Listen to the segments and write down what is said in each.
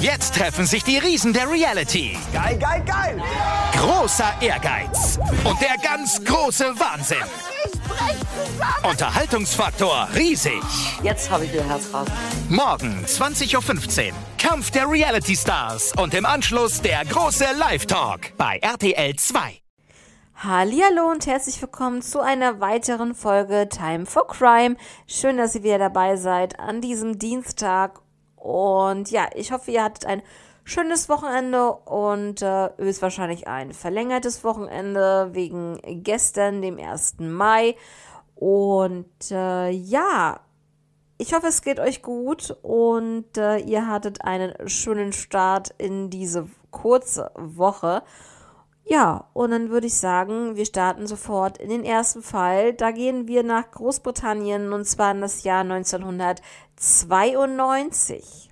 Jetzt treffen sich die Riesen der Reality. Geil, geil, geil! Großer Ehrgeiz und der ganz große Wahnsinn. Unterhaltungsfaktor riesig. Jetzt habe ich wieder raus. Morgen 20.15 Uhr. Kampf der Reality Stars und im Anschluss der große Live-Talk bei RTL 2. Hallihallo und herzlich willkommen zu einer weiteren Folge Time for Crime. Schön, dass ihr wieder dabei seid an diesem Dienstag und ja, ich hoffe, ihr hattet ein schönes Wochenende und äh, höchstwahrscheinlich ein verlängertes Wochenende wegen gestern, dem 1. Mai. Und äh, ja, ich hoffe, es geht euch gut und äh, ihr hattet einen schönen Start in diese kurze Woche. Ja, und dann würde ich sagen, wir starten sofort in den ersten Fall. Da gehen wir nach Großbritannien und zwar in das Jahr 1992.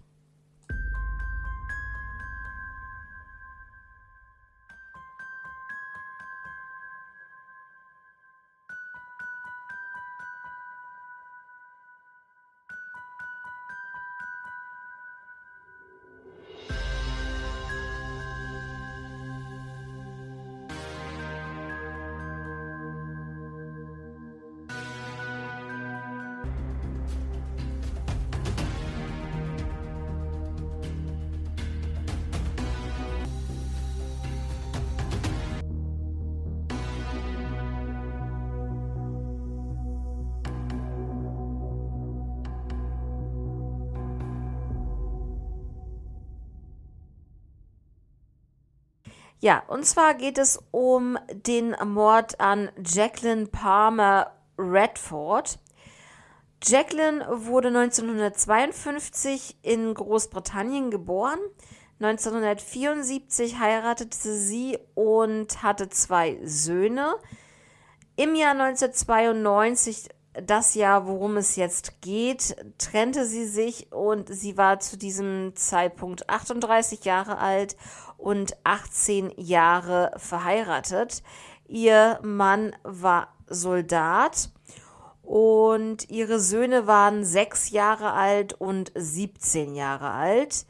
Ja, und zwar geht es um den Mord an Jacqueline Palmer Redford. Jacqueline wurde 1952 in Großbritannien geboren. 1974 heiratete sie und hatte zwei Söhne. Im Jahr 1992 das Jahr, worum es jetzt geht, trennte sie sich und sie war zu diesem Zeitpunkt 38 Jahre alt und 18 Jahre verheiratet. Ihr Mann war Soldat und ihre Söhne waren 6 Jahre alt und 17 Jahre alt.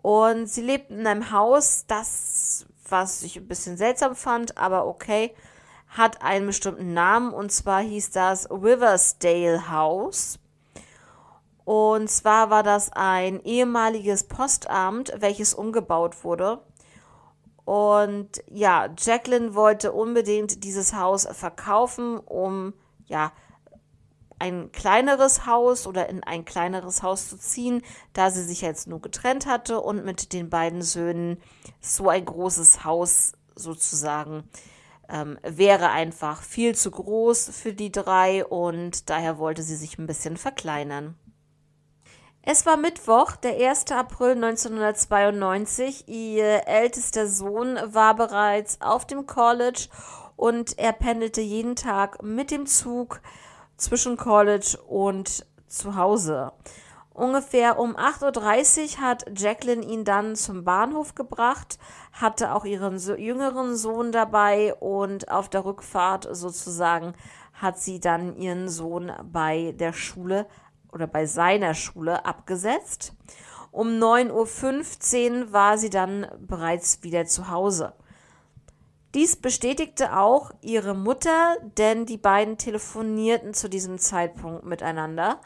Und sie lebten in einem Haus, das, was ich ein bisschen seltsam fand, aber okay hat einen bestimmten Namen und zwar hieß das Riversdale House. Und zwar war das ein ehemaliges Postamt, welches umgebaut wurde. Und ja, Jacqueline wollte unbedingt dieses Haus verkaufen, um ja ein kleineres Haus oder in ein kleineres Haus zu ziehen, da sie sich jetzt nur getrennt hatte und mit den beiden Söhnen so ein großes Haus sozusagen äh, ähm, wäre einfach viel zu groß für die drei und daher wollte sie sich ein bisschen verkleinern. Es war Mittwoch, der 1. April 1992. Ihr ältester Sohn war bereits auf dem College und er pendelte jeden Tag mit dem Zug zwischen College und zu Hause. Ungefähr um 8.30 Uhr hat Jacqueline ihn dann zum Bahnhof gebracht, hatte auch ihren so jüngeren Sohn dabei und auf der Rückfahrt sozusagen hat sie dann ihren Sohn bei der Schule oder bei seiner Schule abgesetzt. Um 9.15 Uhr war sie dann bereits wieder zu Hause. Dies bestätigte auch ihre Mutter, denn die beiden telefonierten zu diesem Zeitpunkt miteinander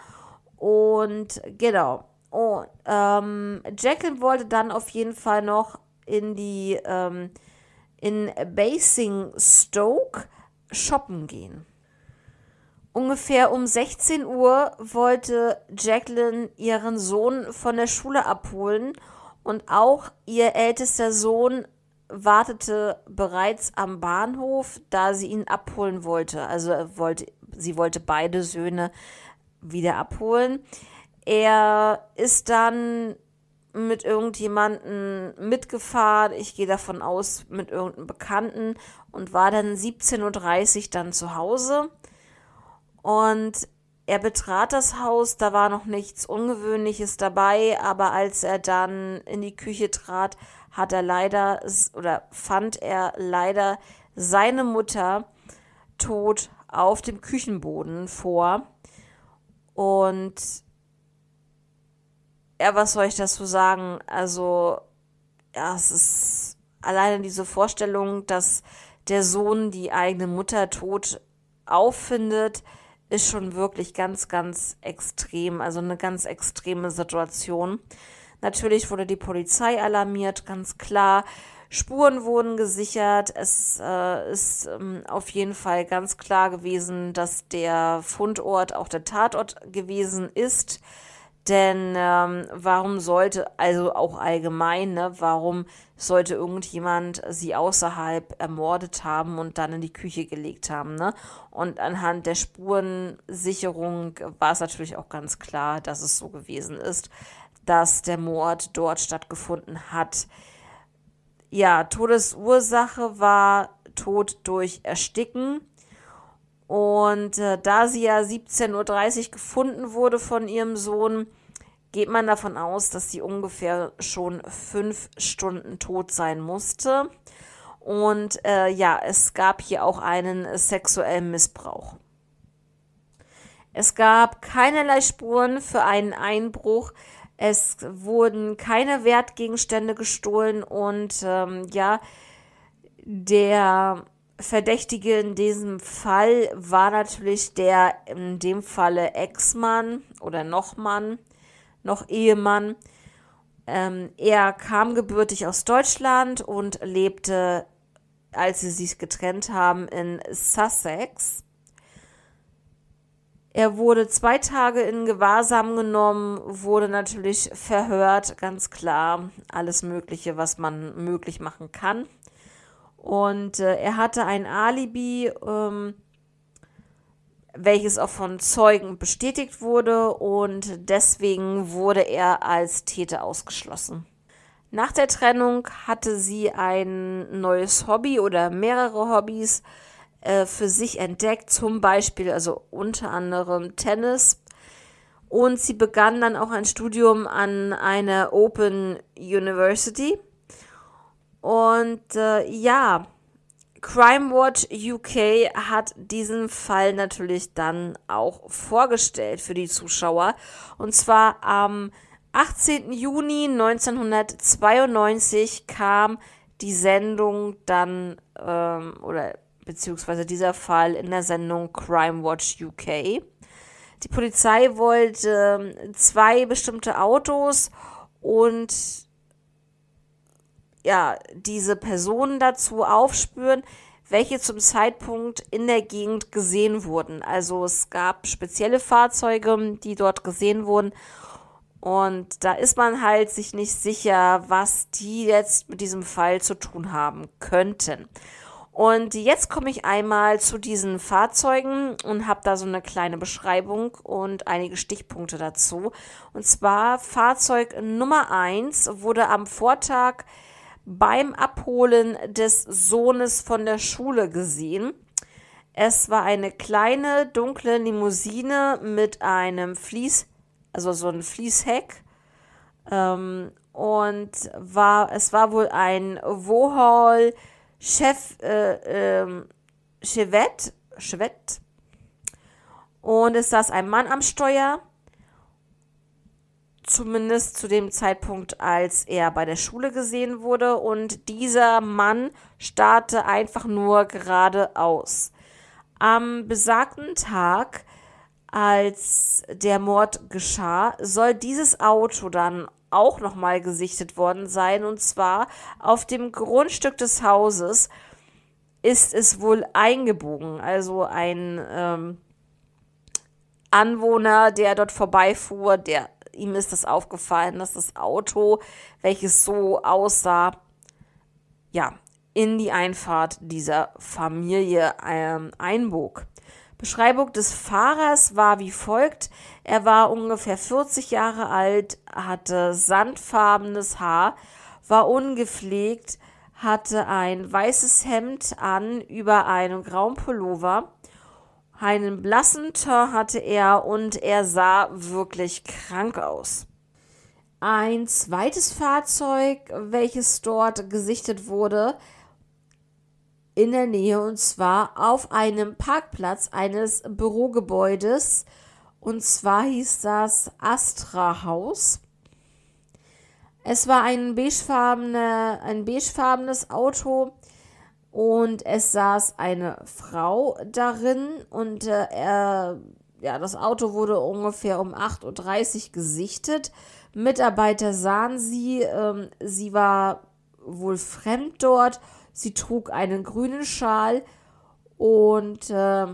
und genau. Und ähm, Jacqueline wollte dann auf jeden Fall noch in die ähm, in Basingstoke shoppen gehen. Ungefähr um 16 Uhr wollte Jacqueline ihren Sohn von der Schule abholen und auch ihr ältester Sohn wartete bereits am Bahnhof, da sie ihn abholen wollte. Also wollte, sie wollte beide Söhne wieder abholen. Er ist dann mit irgendjemandem mitgefahren, ich gehe davon aus, mit irgendeinem Bekannten und war dann 17.30 Uhr dann zu Hause. Und er betrat das Haus, da war noch nichts Ungewöhnliches dabei, aber als er dann in die Küche trat, hat er leider oder fand er leider seine Mutter tot auf dem Küchenboden vor. Und ja, was soll ich dazu sagen? Also, ja, es ist alleine diese Vorstellung, dass der Sohn die eigene Mutter tot auffindet, ist schon wirklich ganz, ganz extrem. Also eine ganz extreme Situation. Natürlich wurde die Polizei alarmiert, ganz klar. Spuren wurden gesichert. Es äh, ist ähm, auf jeden Fall ganz klar gewesen, dass der Fundort auch der Tatort gewesen ist. Denn ähm, warum sollte, also auch allgemein, ne, warum sollte irgendjemand sie außerhalb ermordet haben und dann in die Küche gelegt haben? Ne? Und anhand der Spurensicherung war es natürlich auch ganz klar, dass es so gewesen ist, dass der Mord dort stattgefunden hat ja, Todesursache war Tod durch Ersticken. Und äh, da sie ja 17.30 Uhr gefunden wurde von ihrem Sohn, geht man davon aus, dass sie ungefähr schon fünf Stunden tot sein musste. Und äh, ja, es gab hier auch einen sexuellen Missbrauch. Es gab keinerlei Spuren für einen Einbruch, es wurden keine Wertgegenstände gestohlen und ähm, ja, der Verdächtige in diesem Fall war natürlich der in dem Falle Ex-Mann oder noch Mann, noch Ehemann. Ähm, er kam gebürtig aus Deutschland und lebte, als sie sich getrennt haben, in Sussex. Er wurde zwei Tage in Gewahrsam genommen, wurde natürlich verhört, ganz klar, alles Mögliche, was man möglich machen kann. Und äh, er hatte ein Alibi, ähm, welches auch von Zeugen bestätigt wurde und deswegen wurde er als Täter ausgeschlossen. Nach der Trennung hatte sie ein neues Hobby oder mehrere Hobbys. Äh, für sich entdeckt, zum Beispiel, also unter anderem Tennis. Und sie begann dann auch ein Studium an einer Open University. Und äh, ja, Crime Watch UK hat diesen Fall natürlich dann auch vorgestellt für die Zuschauer. Und zwar am 18. Juni 1992 kam die Sendung dann ähm, oder beziehungsweise dieser Fall in der Sendung Crime Watch UK. Die Polizei wollte ähm, zwei bestimmte Autos und ja, diese Personen dazu aufspüren, welche zum Zeitpunkt in der Gegend gesehen wurden. Also es gab spezielle Fahrzeuge, die dort gesehen wurden. Und da ist man halt sich nicht sicher, was die jetzt mit diesem Fall zu tun haben könnten. Und jetzt komme ich einmal zu diesen Fahrzeugen und habe da so eine kleine Beschreibung und einige Stichpunkte dazu. Und zwar Fahrzeug Nummer 1 wurde am Vortag beim Abholen des Sohnes von der Schule gesehen. Es war eine kleine dunkle Limousine mit einem Fließ, also so ein Fließheck. Ähm, und war, es war wohl ein Wohol Chef äh, äh, Chevette, Chevette. Und es saß ein Mann am Steuer, zumindest zu dem Zeitpunkt, als er bei der Schule gesehen wurde. Und dieser Mann starrte einfach nur geradeaus. Am besagten Tag, als der Mord geschah, soll dieses Auto dann auch nochmal gesichtet worden sein. Und zwar auf dem Grundstück des Hauses ist es wohl eingebogen. Also ein ähm, Anwohner, der dort vorbeifuhr, der ihm ist das aufgefallen, dass das Auto, welches so aussah, ja, in die Einfahrt dieser Familie ähm, einbog. Beschreibung des Fahrers war wie folgt. Er war ungefähr 40 Jahre alt, hatte sandfarbenes Haar, war ungepflegt, hatte ein weißes Hemd an über einem grauen Pullover. Einen blassen Teint hatte er und er sah wirklich krank aus. Ein zweites Fahrzeug, welches dort gesichtet wurde, in der Nähe und zwar auf einem Parkplatz eines Bürogebäudes. Und zwar hieß das Astra Haus. Es war ein, beigefarbene, ein beigefarbenes Auto und es saß eine Frau darin und äh, er, ja, das Auto wurde ungefähr um 8.30 Uhr gesichtet. Mitarbeiter sahen sie, ähm, sie war wohl fremd dort Sie trug einen grünen Schal und äh,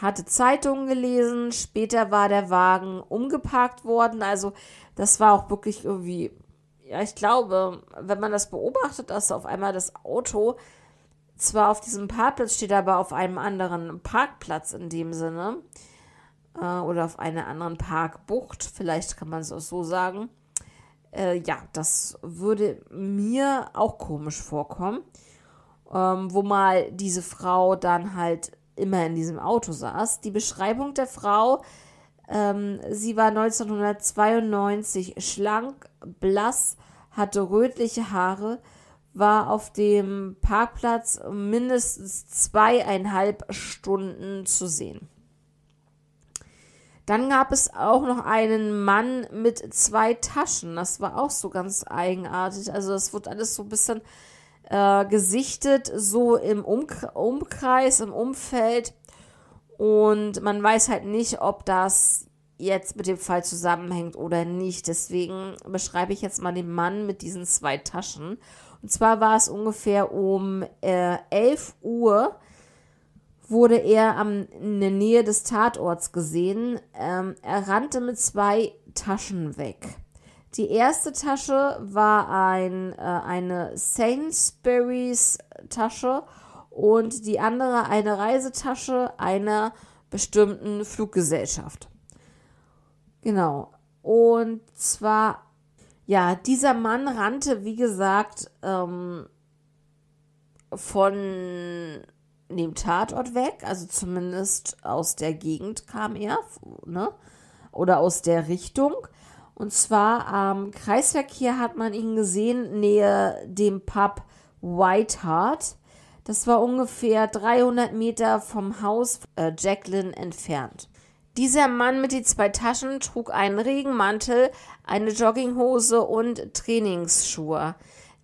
hatte Zeitungen gelesen. Später war der Wagen umgeparkt worden. Also das war auch wirklich irgendwie, ja, ich glaube, wenn man das beobachtet, dass auf einmal das Auto zwar auf diesem Parkplatz steht, aber auf einem anderen Parkplatz in dem Sinne äh, oder auf einer anderen Parkbucht, vielleicht kann man es auch so sagen. Äh, ja, das würde mir auch komisch vorkommen. Ähm, wo mal diese Frau dann halt immer in diesem Auto saß. Die Beschreibung der Frau, ähm, sie war 1992 schlank, blass, hatte rötliche Haare, war auf dem Parkplatz mindestens zweieinhalb Stunden zu sehen. Dann gab es auch noch einen Mann mit zwei Taschen. Das war auch so ganz eigenartig. Also das wird alles so ein bisschen äh, gesichtet, so im um Umkreis, im Umfeld. Und man weiß halt nicht, ob das jetzt mit dem Fall zusammenhängt oder nicht. Deswegen beschreibe ich jetzt mal den Mann mit diesen zwei Taschen. Und zwar war es ungefähr um äh, 11 Uhr wurde er am, in der Nähe des Tatorts gesehen. Ähm, er rannte mit zwei Taschen weg. Die erste Tasche war ein, äh, eine Sainsbury's Tasche und die andere eine Reisetasche einer bestimmten Fluggesellschaft. Genau. Und zwar, ja, dieser Mann rannte, wie gesagt, ähm, von dem Tatort weg, also zumindest aus der Gegend kam er, ne? Oder aus der Richtung. Und zwar am Kreisverkehr hat man ihn gesehen, nähe dem Pub White Hart. Das war ungefähr 300 Meter vom Haus äh, Jacqueline entfernt. Dieser Mann mit den zwei Taschen trug einen Regenmantel, eine Jogginghose und Trainingsschuhe.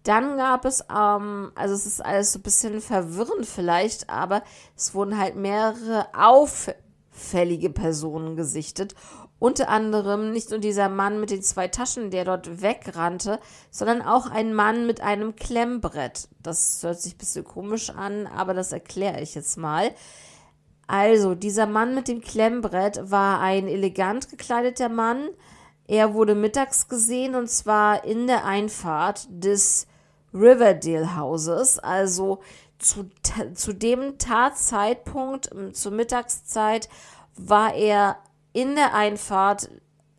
Dann gab es, ähm, also es ist alles so ein bisschen verwirrend vielleicht, aber es wurden halt mehrere auffällige Personen gesichtet. Unter anderem nicht nur dieser Mann mit den zwei Taschen, der dort wegrannte, sondern auch ein Mann mit einem Klemmbrett. Das hört sich ein bisschen komisch an, aber das erkläre ich jetzt mal. Also, dieser Mann mit dem Klemmbrett war ein elegant gekleideter Mann. Er wurde mittags gesehen und zwar in der Einfahrt des Riverdale Houses, also zu, zu dem Tatzeitpunkt, zur Mittagszeit, war er in der Einfahrt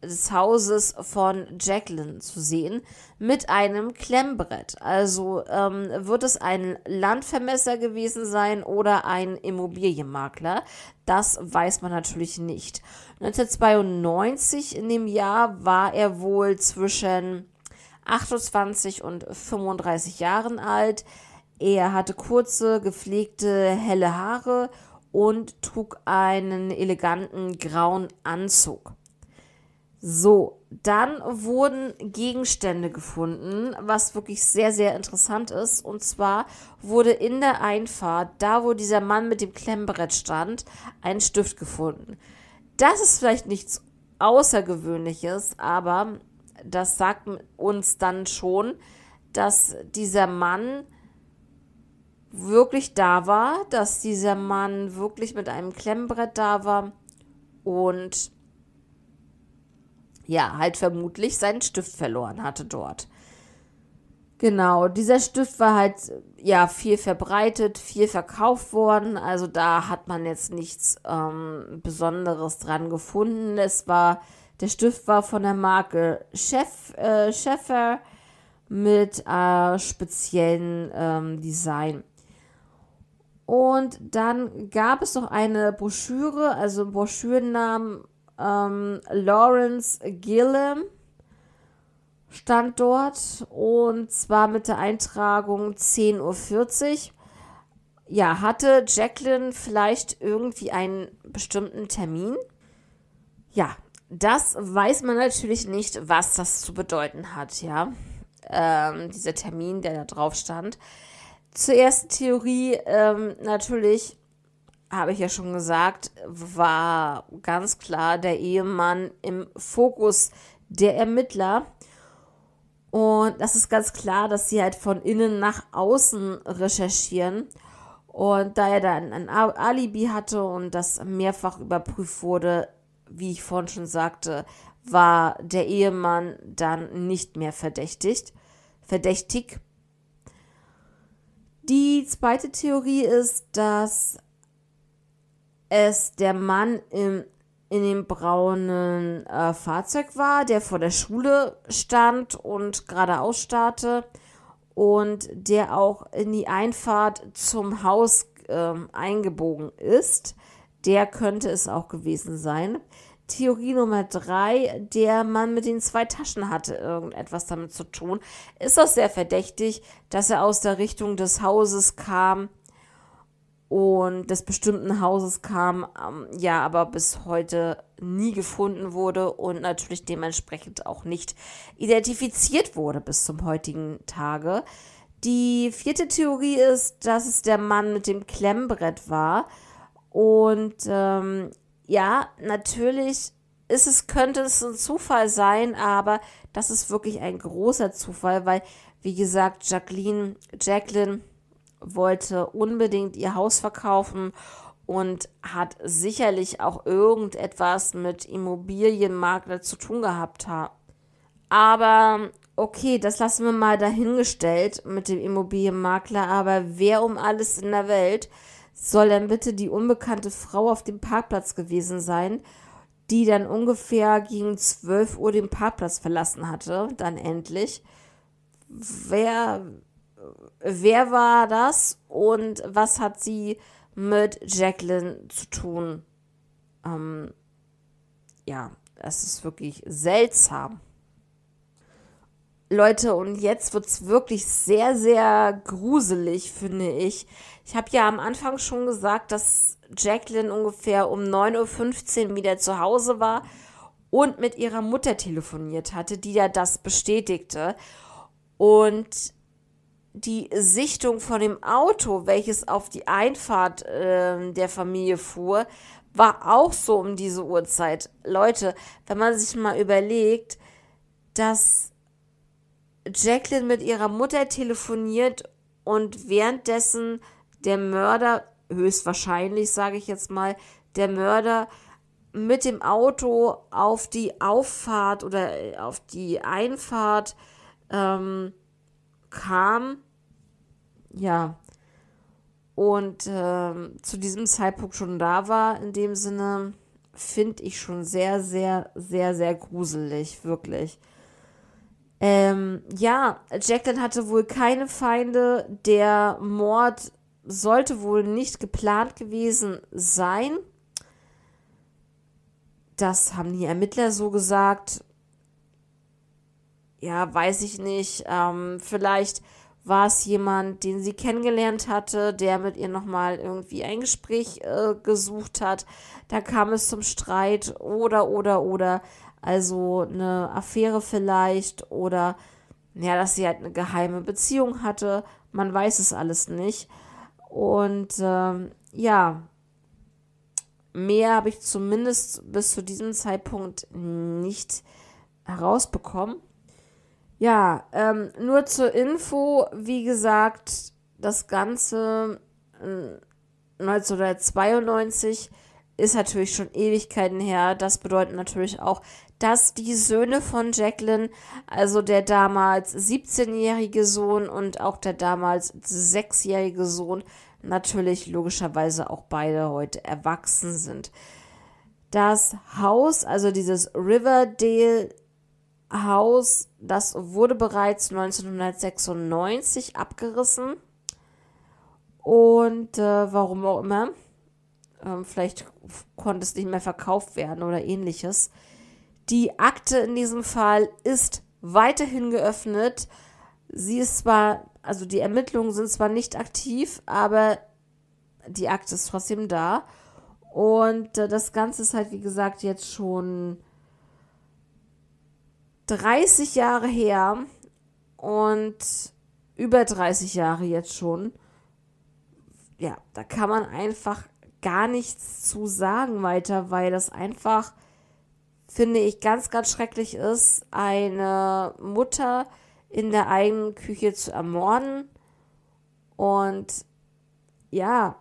des Hauses von Jacqueline zu sehen mit einem Klemmbrett. Also ähm, wird es ein Landvermesser gewesen sein oder ein Immobilienmakler? Das weiß man natürlich nicht. 1992 in dem Jahr war er wohl zwischen 28 und 35 Jahren alt. Er hatte kurze, gepflegte, helle Haare und trug einen eleganten grauen Anzug. So, dann wurden Gegenstände gefunden, was wirklich sehr, sehr interessant ist. Und zwar wurde in der Einfahrt, da wo dieser Mann mit dem Klemmbrett stand, ein Stift gefunden. Das ist vielleicht nichts Außergewöhnliches, aber das sagt uns dann schon, dass dieser Mann wirklich da war, dass dieser Mann wirklich mit einem Klemmbrett da war und ja, halt vermutlich seinen Stift verloren hatte dort. Genau, dieser Stift war halt ja viel verbreitet, viel verkauft worden. Also da hat man jetzt nichts ähm, Besonderes dran gefunden. Es war der Stift war von der Marke Chef, äh, mit äh, speziellen ähm, Design. Und dann gab es noch eine Broschüre, also Broschürennamen ähm, Lawrence Gillam stand dort und zwar mit der Eintragung 10.40 Uhr. Ja, hatte Jacqueline vielleicht irgendwie einen bestimmten Termin? Ja, das weiß man natürlich nicht, was das zu bedeuten hat, ja. Ähm, dieser Termin, der da drauf stand. Zuerst Theorie, ähm, natürlich, habe ich ja schon gesagt, war ganz klar der Ehemann im Fokus der Ermittler. Und das ist ganz klar, dass sie halt von innen nach außen recherchieren. Und da er dann ein Alibi hatte und das mehrfach überprüft wurde, wie ich vorhin schon sagte, war der Ehemann dann nicht mehr verdächtigt, verdächtig. Die zweite Theorie ist, dass es der Mann im, in dem braunen äh, Fahrzeug war, der vor der Schule stand und geradeaus starrte und der auch in die Einfahrt zum Haus äh, eingebogen ist der könnte es auch gewesen sein. Theorie Nummer drei, der Mann mit den zwei Taschen hatte irgendetwas damit zu tun. Ist auch sehr verdächtig, dass er aus der Richtung des Hauses kam und des bestimmten Hauses kam, ähm, ja, aber bis heute nie gefunden wurde und natürlich dementsprechend auch nicht identifiziert wurde bis zum heutigen Tage. Die vierte Theorie ist, dass es der Mann mit dem Klemmbrett war. Und ähm, ja, natürlich ist es, könnte es ein Zufall sein, aber das ist wirklich ein großer Zufall, weil, wie gesagt, Jacqueline, Jacqueline wollte unbedingt ihr Haus verkaufen und hat sicherlich auch irgendetwas mit Immobilienmakler zu tun gehabt Aber okay, das lassen wir mal dahingestellt mit dem Immobilienmakler, aber wer um alles in der Welt soll dann bitte die unbekannte Frau auf dem Parkplatz gewesen sein, die dann ungefähr gegen 12 Uhr den Parkplatz verlassen hatte, dann endlich. Wer, wer war das und was hat sie mit Jacqueline zu tun? Ähm, ja, es ist wirklich seltsam. Leute, und jetzt wird's wirklich sehr, sehr gruselig, finde ich. Ich habe ja am Anfang schon gesagt, dass Jacqueline ungefähr um 9.15 Uhr wieder zu Hause war und mit ihrer Mutter telefoniert hatte, die ja das bestätigte. Und die Sichtung von dem Auto, welches auf die Einfahrt äh, der Familie fuhr, war auch so um diese Uhrzeit. Leute, wenn man sich mal überlegt, dass Jacqueline mit ihrer Mutter telefoniert und währenddessen der Mörder, höchstwahrscheinlich sage ich jetzt mal, der Mörder mit dem Auto auf die Auffahrt oder äh, auf die Einfahrt ähm, kam. Ja. Und ähm, zu diesem Zeitpunkt schon da war, in dem Sinne, finde ich schon sehr, sehr, sehr, sehr gruselig, wirklich. Ähm, ja, Jacqueline hatte wohl keine Feinde. Der Mord sollte wohl nicht geplant gewesen sein. Das haben die Ermittler so gesagt. Ja, weiß ich nicht. Ähm, vielleicht war es jemand, den sie kennengelernt hatte, der mit ihr nochmal irgendwie ein Gespräch äh, gesucht hat. Da kam es zum Streit oder, oder, oder. Also eine Affäre vielleicht oder ja, dass sie halt eine geheime Beziehung hatte. Man weiß es alles nicht. Und ähm, ja, mehr habe ich zumindest bis zu diesem Zeitpunkt nicht herausbekommen. Ja, ähm, nur zur Info, wie gesagt, das Ganze 1992 ähm, ist natürlich schon Ewigkeiten her. Das bedeutet natürlich auch, dass die Söhne von Jacqueline, also der damals 17-jährige Sohn und auch der damals 6-jährige Sohn, natürlich logischerweise auch beide heute erwachsen sind. Das Haus, also dieses Riverdale Haus, das wurde bereits 1996 abgerissen. Und äh, warum auch immer. Ähm, vielleicht konnte es nicht mehr verkauft werden oder ähnliches. Die Akte in diesem Fall ist weiterhin geöffnet. Sie ist zwar, also die Ermittlungen sind zwar nicht aktiv, aber die Akte ist trotzdem da. Und äh, das Ganze ist halt, wie gesagt, jetzt schon 30 Jahre her und über 30 Jahre jetzt schon. Ja, da kann man einfach gar nichts zu sagen weiter, weil das einfach finde ich ganz, ganz schrecklich ist, eine Mutter in der eigenen Küche zu ermorden. Und ja,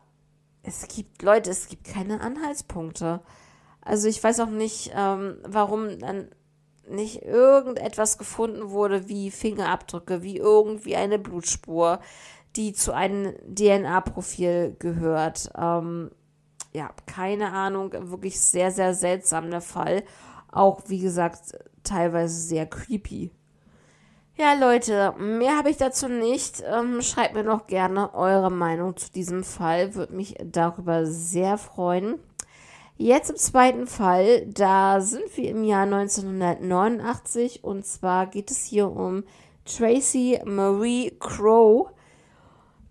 es gibt Leute, es gibt keine Anhaltspunkte. Also ich weiß auch nicht, ähm, warum dann nicht irgendetwas gefunden wurde wie Fingerabdrücke, wie irgendwie eine Blutspur, die zu einem DNA-Profil gehört. Ähm, ja, keine Ahnung, wirklich sehr, sehr seltsam der Fall auch, wie gesagt, teilweise sehr creepy. Ja, Leute, mehr habe ich dazu nicht. Ähm, schreibt mir doch gerne eure Meinung zu diesem Fall. Würde mich darüber sehr freuen. Jetzt im zweiten Fall, da sind wir im Jahr 1989 und zwar geht es hier um Tracy Marie Crow.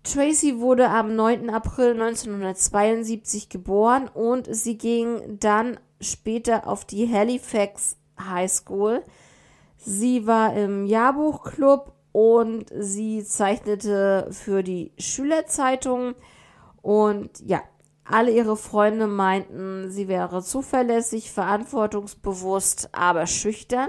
Tracy wurde am 9. April 1972 geboren und sie ging dann später auf die Halifax High School. Sie war im Jahrbuchclub und sie zeichnete für die Schülerzeitung. Und ja, alle ihre Freunde meinten, sie wäre zuverlässig, verantwortungsbewusst, aber schüchtern.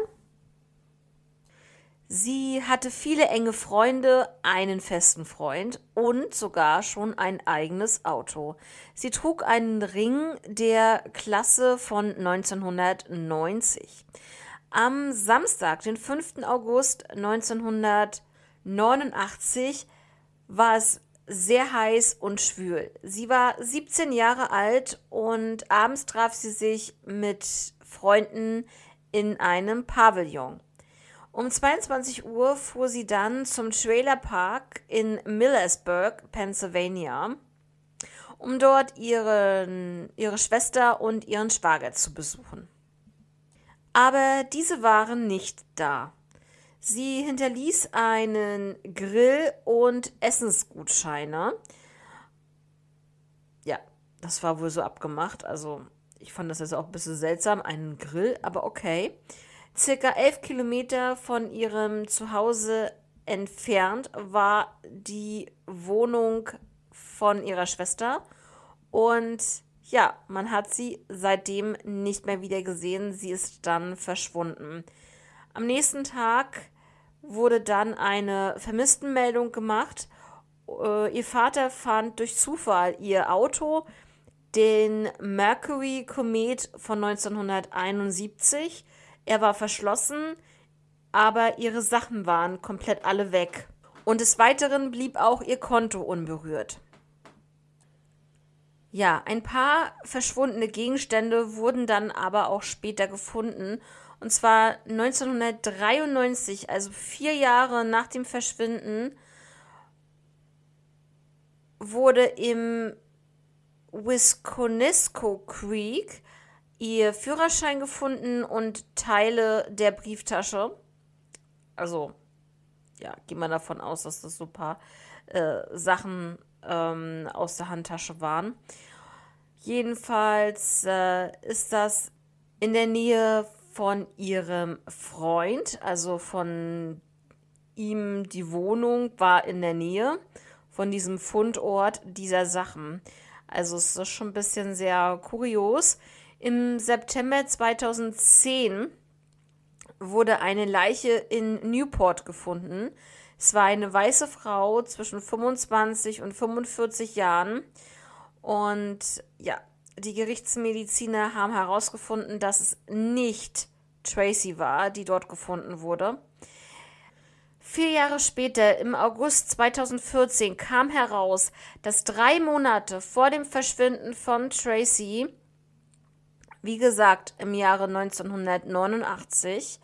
Sie hatte viele enge Freunde, einen festen Freund und sogar schon ein eigenes Auto. Sie trug einen Ring der Klasse von 1990. Am Samstag, den 5. August 1989, war es sehr heiß und schwül. Sie war 17 Jahre alt und abends traf sie sich mit Freunden in einem Pavillon. Um 22 Uhr fuhr sie dann zum Trailer Park in Millersburg, Pennsylvania, um dort ihren, ihre Schwester und ihren Schwager zu besuchen. Aber diese waren nicht da. Sie hinterließ einen Grill- und Essensgutscheine. Ja, das war wohl so abgemacht. Also, ich fand das jetzt auch ein bisschen seltsam. Einen Grill, aber okay. Circa elf Kilometer von ihrem Zuhause entfernt war die Wohnung von ihrer Schwester. Und ja, man hat sie seitdem nicht mehr wieder gesehen. Sie ist dann verschwunden. Am nächsten Tag wurde dann eine Vermisstenmeldung gemacht. Äh, ihr Vater fand durch Zufall ihr Auto, den Mercury Komet von 1971 er war verschlossen, aber ihre Sachen waren komplett alle weg. Und des Weiteren blieb auch ihr Konto unberührt. Ja, ein paar verschwundene Gegenstände wurden dann aber auch später gefunden. Und zwar 1993, also vier Jahre nach dem Verschwinden, wurde im Wisconisco Creek ihr Führerschein gefunden und Teile der Brieftasche. Also, ja, geht man davon aus, dass das so ein paar äh, Sachen ähm, aus der Handtasche waren. Jedenfalls äh, ist das in der Nähe von ihrem Freund, also von ihm die Wohnung war in der Nähe von diesem Fundort dieser Sachen. Also es ist schon ein bisschen sehr kurios. Im September 2010 wurde eine Leiche in Newport gefunden. Es war eine weiße Frau zwischen 25 und 45 Jahren. Und ja, die Gerichtsmediziner haben herausgefunden, dass es nicht Tracy war, die dort gefunden wurde. Vier Jahre später, im August 2014, kam heraus, dass drei Monate vor dem Verschwinden von Tracy wie gesagt, im Jahre 1989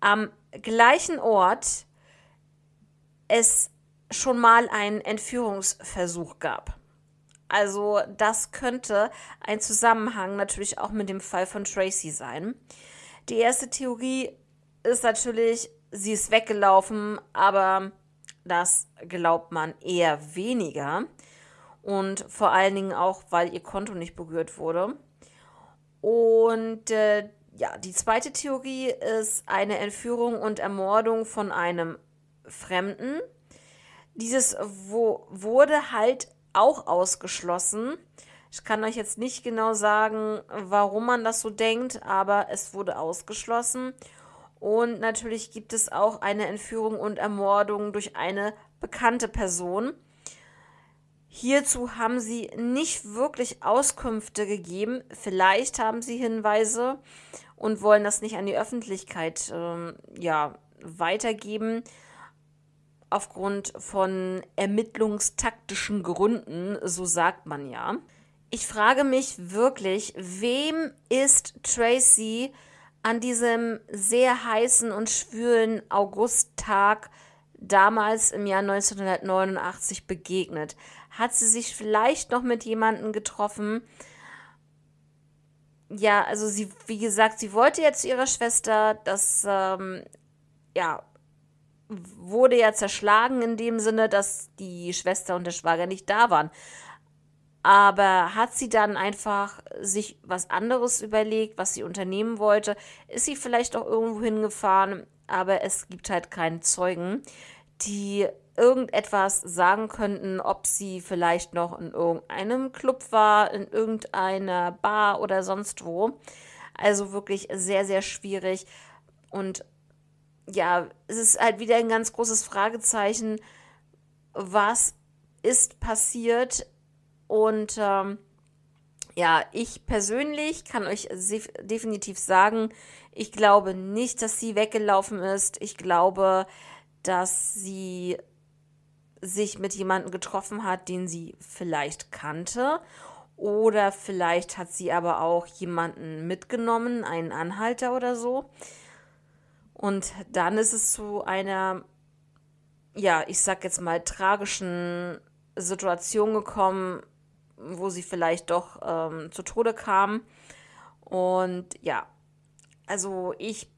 am gleichen Ort es schon mal einen Entführungsversuch gab. Also das könnte ein Zusammenhang natürlich auch mit dem Fall von Tracy sein. Die erste Theorie ist natürlich, sie ist weggelaufen, aber das glaubt man eher weniger. Und vor allen Dingen auch, weil ihr Konto nicht berührt wurde. Und äh, ja, die zweite Theorie ist eine Entführung und Ermordung von einem Fremden. Dieses wo wurde halt auch ausgeschlossen. Ich kann euch jetzt nicht genau sagen, warum man das so denkt, aber es wurde ausgeschlossen. Und natürlich gibt es auch eine Entführung und Ermordung durch eine bekannte Person. Hierzu haben sie nicht wirklich Auskünfte gegeben. Vielleicht haben sie Hinweise und wollen das nicht an die Öffentlichkeit ähm, ja, weitergeben. Aufgrund von ermittlungstaktischen Gründen, so sagt man ja. Ich frage mich wirklich, wem ist Tracy an diesem sehr heißen und schwülen Augusttag damals im Jahr 1989 begegnet? Hat sie sich vielleicht noch mit jemandem getroffen? Ja, also sie, wie gesagt, sie wollte ja zu ihrer Schwester, das, ähm, ja, wurde ja zerschlagen in dem Sinne, dass die Schwester und der Schwager nicht da waren. Aber hat sie dann einfach sich was anderes überlegt, was sie unternehmen wollte? Ist sie vielleicht auch irgendwo hingefahren? Aber es gibt halt keinen Zeugen, die irgendetwas sagen könnten, ob sie vielleicht noch in irgendeinem Club war, in irgendeiner Bar oder sonst wo. Also wirklich sehr, sehr schwierig. Und ja, es ist halt wieder ein ganz großes Fragezeichen, was ist passiert. Und ähm, ja, ich persönlich kann euch definitiv sagen, ich glaube nicht, dass sie weggelaufen ist. Ich glaube, dass sie sich mit jemandem getroffen hat, den sie vielleicht kannte. Oder vielleicht hat sie aber auch jemanden mitgenommen, einen Anhalter oder so. Und dann ist es zu einer, ja, ich sag jetzt mal, tragischen Situation gekommen, wo sie vielleicht doch ähm, zu Tode kam. Und ja, also ich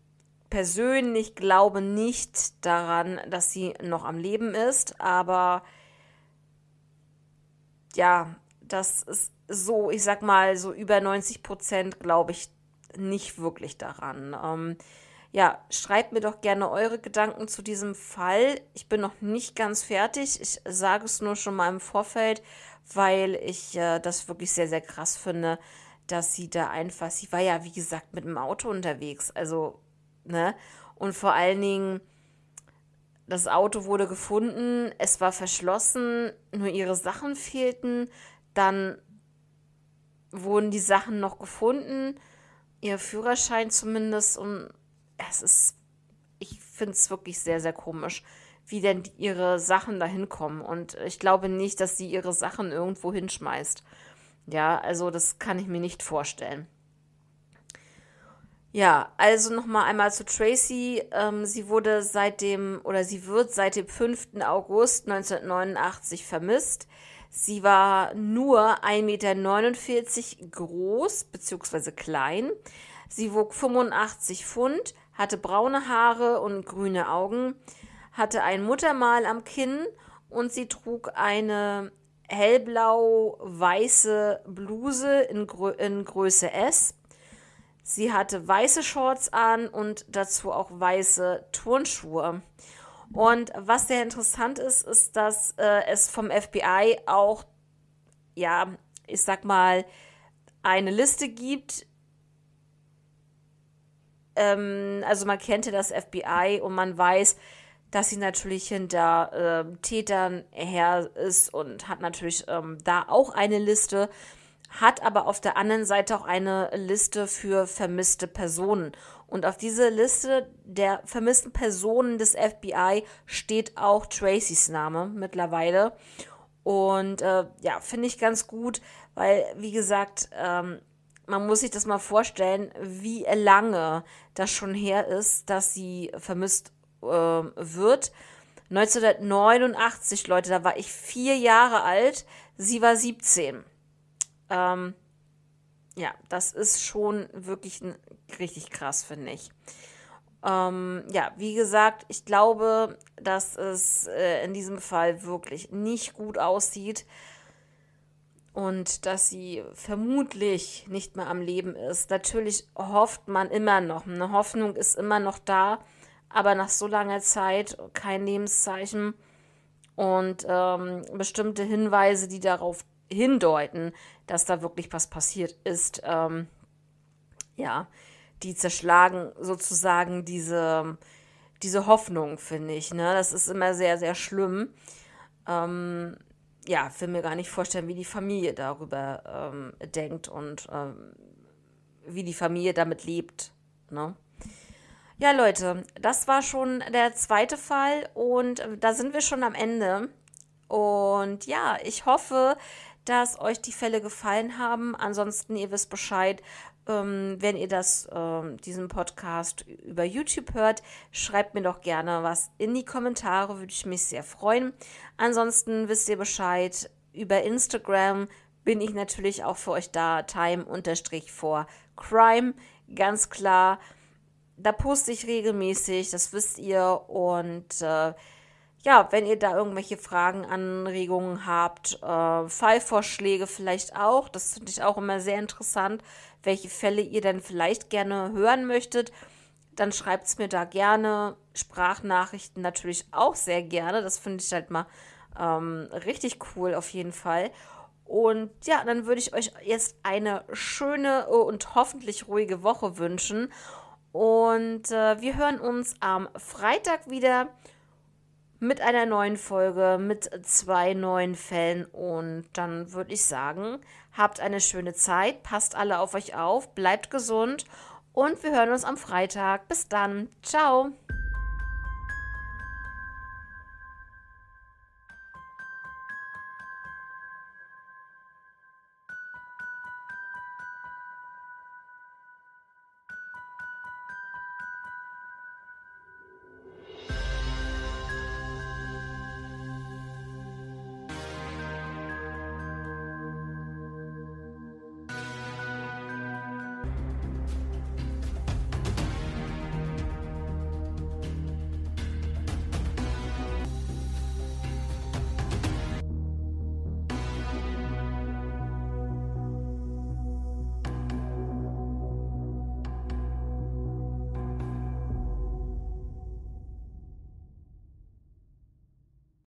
persönlich glaube nicht daran, dass sie noch am Leben ist, aber ja, das ist so, ich sag mal, so über 90 Prozent glaube ich nicht wirklich daran. Ähm, ja, schreibt mir doch gerne eure Gedanken zu diesem Fall. Ich bin noch nicht ganz fertig. Ich sage es nur schon mal im Vorfeld, weil ich äh, das wirklich sehr, sehr krass finde, dass sie da einfach, sie war ja, wie gesagt, mit dem Auto unterwegs. Also Ne? Und vor allen Dingen, das Auto wurde gefunden, es war verschlossen, nur ihre Sachen fehlten. Dann wurden die Sachen noch gefunden, ihr Führerschein zumindest. Und es ist, ich finde es wirklich sehr, sehr komisch, wie denn ihre Sachen dahin kommen. Und ich glaube nicht, dass sie ihre Sachen irgendwo hinschmeißt. Ja, also das kann ich mir nicht vorstellen. Ja, also nochmal einmal zu Tracy. Ähm, sie wurde seit dem, oder sie wird seit dem 5. August 1989 vermisst. Sie war nur 1,49 Meter groß bzw. klein. Sie wog 85 Pfund, hatte braune Haare und grüne Augen, hatte ein Muttermal am Kinn und sie trug eine hellblau-weiße Bluse in, Grö in Größe S Sie hatte weiße Shorts an und dazu auch weiße Turnschuhe. Und was sehr interessant ist, ist, dass äh, es vom FBI auch, ja, ich sag mal, eine Liste gibt. Ähm, also man kennt ja das FBI und man weiß, dass sie natürlich hinter äh, Tätern her ist und hat natürlich ähm, da auch eine Liste hat aber auf der anderen Seite auch eine Liste für vermisste Personen. Und auf diese Liste der vermissten Personen des FBI steht auch Tracys Name mittlerweile. Und äh, ja, finde ich ganz gut, weil, wie gesagt, ähm, man muss sich das mal vorstellen, wie lange das schon her ist, dass sie vermisst äh, wird. 1989, Leute, da war ich vier Jahre alt, sie war 17. Ähm, ja, das ist schon wirklich richtig krass, finde ich. Ähm, ja, wie gesagt, ich glaube, dass es äh, in diesem Fall wirklich nicht gut aussieht und dass sie vermutlich nicht mehr am Leben ist. Natürlich hofft man immer noch, eine Hoffnung ist immer noch da, aber nach so langer Zeit kein Lebenszeichen und ähm, bestimmte Hinweise, die darauf hindeuten, dass da wirklich was passiert ist. Ähm, ja, die zerschlagen sozusagen diese, diese Hoffnung, finde ich. Ne? Das ist immer sehr, sehr schlimm. Ähm, ja, will mir gar nicht vorstellen, wie die Familie darüber ähm, denkt und ähm, wie die Familie damit lebt. Ne? Ja, Leute, das war schon der zweite Fall und äh, da sind wir schon am Ende. Und ja, ich hoffe, dass euch die Fälle gefallen haben. Ansonsten, ihr wisst Bescheid, ähm, wenn ihr das, ähm, diesen Podcast über YouTube hört, schreibt mir doch gerne was in die Kommentare, würde ich mich sehr freuen. Ansonsten wisst ihr Bescheid, über Instagram bin ich natürlich auch für euch da, time-for-crime, ganz klar. Da poste ich regelmäßig, das wisst ihr und... Äh, ja, wenn ihr da irgendwelche Fragen, Anregungen habt, äh, Fallvorschläge vielleicht auch, das finde ich auch immer sehr interessant, welche Fälle ihr denn vielleicht gerne hören möchtet, dann schreibt es mir da gerne. Sprachnachrichten natürlich auch sehr gerne, das finde ich halt mal ähm, richtig cool auf jeden Fall. Und ja, dann würde ich euch jetzt eine schöne und hoffentlich ruhige Woche wünschen. Und äh, wir hören uns am Freitag wieder mit einer neuen Folge, mit zwei neuen Fällen. Und dann würde ich sagen, habt eine schöne Zeit, passt alle auf euch auf, bleibt gesund und wir hören uns am Freitag. Bis dann. Ciao.